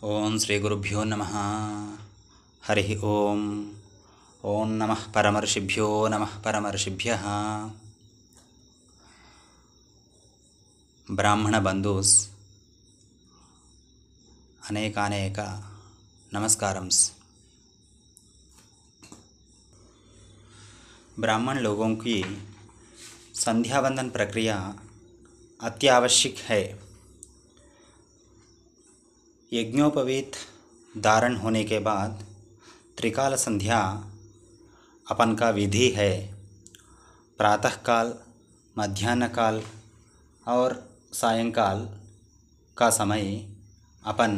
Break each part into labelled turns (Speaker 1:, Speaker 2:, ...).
Speaker 1: श्री गुरुभ्यो नम हरि ओम ओम नम परमर्षिभ्यो नम परमर्षिभ्य ब्राह्मण बंधुस् अनेकानेक नमस्कार ब्राह्मण लोगों की संध्या प्रक्रिया अत्यावश्यक है यज्ञोपवीत धारण होने के बाद त्रिकाल संध्या अपन का विधि है प्रातःकाल काल और सायंकाल का समय अपन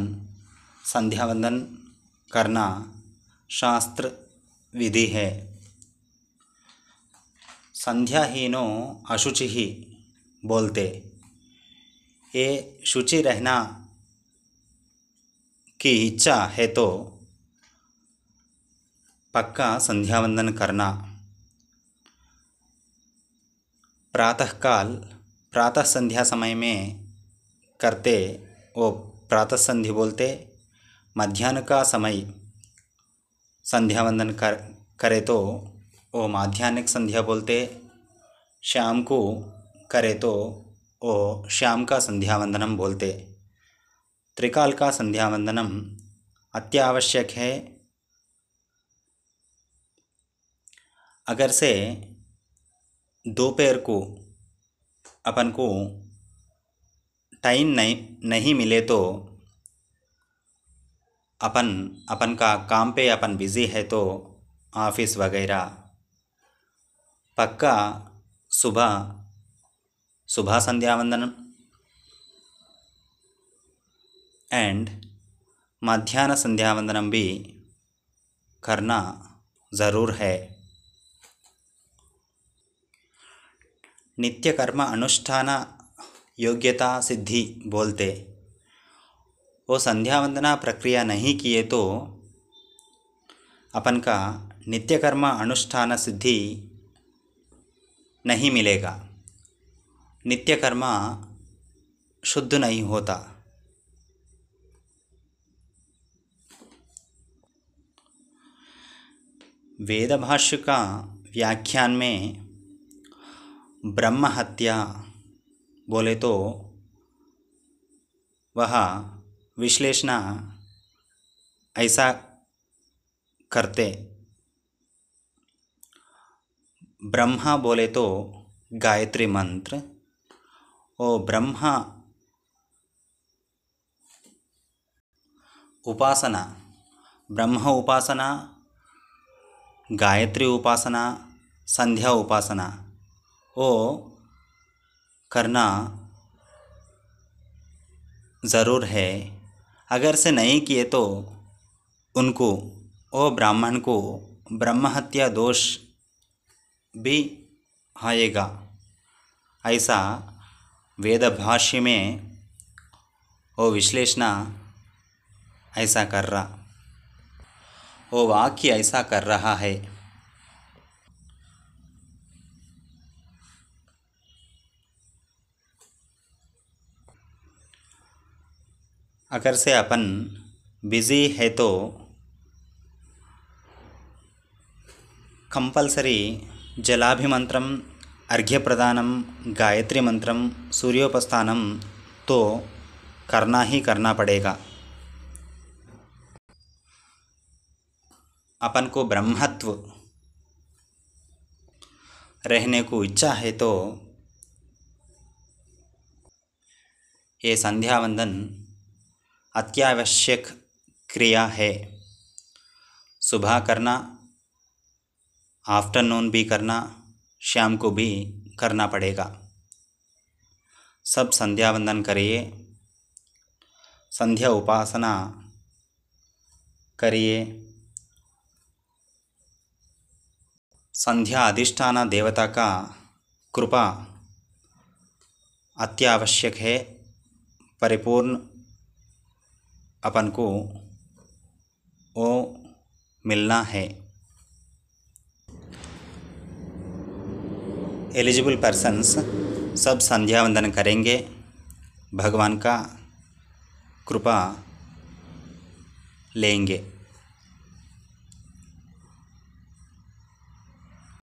Speaker 1: संध्या वंदन करना शास्त्र विधि है संध्याहीनो अशुचि ही बोलते ये शुचि रहना की इच्छा है तो पक्का संध्या वंदन करना प्रातःकाल प्रातः संध्या समय में करते वो प्रातः संधि बोलते मध्यान्ह का समय संध्या वंदन कर करे तो वो माध्यान्हिक संध्या बोलते शाम को करे तो वो शाम का संध्या वंदनम बोलते त्रिकाल का संध्या वंदनम अत्यावश्यक है अगर से दोपहर को अपन को टाइम नहीं नहीं मिले तो अपन अपन का काम पे अपन बिज़ी है तो ऑफिस वगैरह पक्का सुबह सुबह संध्या वंदनम एंड मध्यान्ह संध्या वंदनम भी करना ज़रूर है नित्य कर्म अनुष्ठान योग्यता सिद्धि बोलते वो संध्या वंदना प्रक्रिया नहीं किए तो अपन का नित्य कर्म अनुष्ठान सिद्धि नहीं मिलेगा नित्य कर्म शुद्ध नहीं होता वेद भाष्य का व्याख्यान में ब्रह्म हत्या बोले तो वह विश्लेषण ऐसा करते ब्रह्मा बोले तो गायत्री मंत्र ओ ब्रह्मा उपासना ब्रह्म उपासना गायत्री उपासना संध्या उपासना वो करना ज़रूर है अगर से नहीं किए तो उनको वो ब्राह्मण को ब्रह्म हत्या दोष भी आएगा ऐसा वेद भाष्य में वो विश्लेषण ऐसा कर रहा वो वाक्य ऐसा कर रहा है अगर से अपन बिजी है तो कंपलसरी जलाभिमंत्र अर्घ्य प्रदानम गायत्री मंत्रम सूर्योपस्थानम तो करना ही करना पड़ेगा अपन को ब्रह्मत्व रहने को इच्छा है तो ये संध्या वंदन अत्यावश्यक क्रिया है सुबह करना आफ्टरनून भी करना शाम को भी करना पड़ेगा सब संध्या वंदन करिए संध्या उपासना करिए संध्या अधिष्ठान देवता का कृपा अत्यावश्यक है परिपूर्ण अपन को वो मिलना है एलिजिबल पर्सनस सब संध्या वंदन करेंगे भगवान का कृपा लेंगे